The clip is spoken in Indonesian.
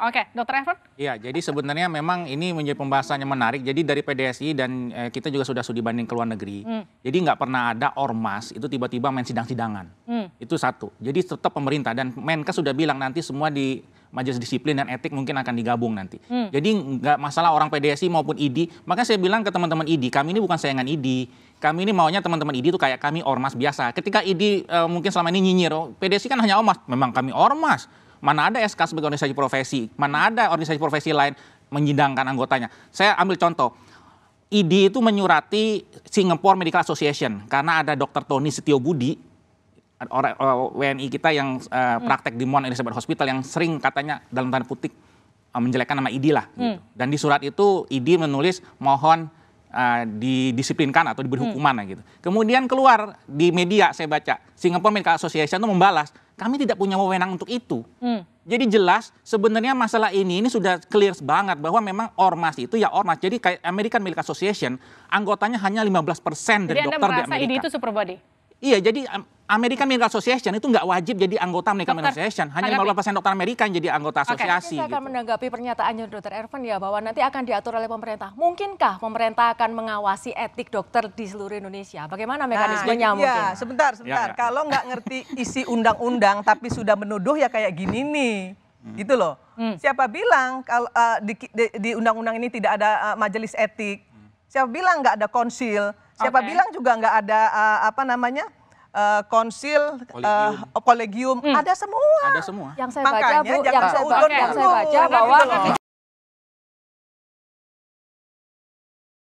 Oke, okay. Dokter Evan? Iya, jadi sebenarnya memang ini menjadi pembahasan yang menarik. Jadi dari PDSI dan eh, kita juga sudah studi banding ke luar negeri. Hmm. Jadi nggak pernah ada ormas itu tiba-tiba main sidang-sidangan. Hmm. Itu satu. Jadi tetap pemerintah dan Menkes sudah bilang nanti semua di Majelis Disiplin dan Etik mungkin akan digabung nanti. Hmm. Jadi nggak masalah orang PDSI maupun ID. Makanya saya bilang ke teman-teman ID, kami ini bukan sayangan ID. Kami ini maunya teman-teman ID itu kayak kami ormas biasa. Ketika ID uh, eh, mungkin selama ini nyinyir, oh, PDSI kan hanya ormas. Memang kami ormas Mana ada SK sebagai organisasi profesi, mana ada organisasi profesi lain menyidangkan anggotanya. Saya ambil contoh, ID itu menyurati Singapore Medical Association karena ada Dr. Tony Setio Budi orang eh, WNI kita yang eh, hmm. praktek di Mount Elizabeth Hospital yang sering katanya dalam tanda putih eh, uh, menjelekkan nama ID lah. Gitu. Hmm. Dan di surat itu ID menulis mohon uh, didisiplinkan atau diberi hmm. hukuman hmm. gitu. Kemudian keluar di media saya baca Singapore Medical Association itu membalas kami tidak punya wewenang untuk itu. Hmm. Jadi jelas sebenarnya masalah ini ini sudah clear banget bahwa memang ormas itu ya ormas. Jadi kayak American Medical Association anggotanya hanya 15% dari jadi dokter Anda di Amerika. Jadi itu super body? Iya, jadi American Medical Association itu nggak wajib jadi anggota American Medical Association. Hanya persen dokter Amerika yang jadi anggota asosiasi. Okay. Saya akan gitu. menanggapi pernyataannya Dokter Ervan ya bahwa nanti akan diatur oleh pemerintah. Mungkinkah pemerintah akan mengawasi etik dokter di seluruh Indonesia? Bagaimana nah, mekanismenya nah, mungkin? Ya, sebentar, sebentar. Ya, ya. Kalau nggak ngerti isi undang-undang tapi sudah menuduh ya kayak gini nih. Hmm. Gitu loh. Hmm. Siapa bilang kalau uh, di, undang-undang ini tidak ada uh, majelis etik? Hmm. Siapa bilang nggak ada konsil? Siapa okay. bilang juga nggak ada uh, apa namanya? Eh, konsil, kolegium, uh, kolegium. Hmm. ada semua. Ada semua. Yang saya Makanya baca, Bu, yang saya baca, yang saya baca bahwa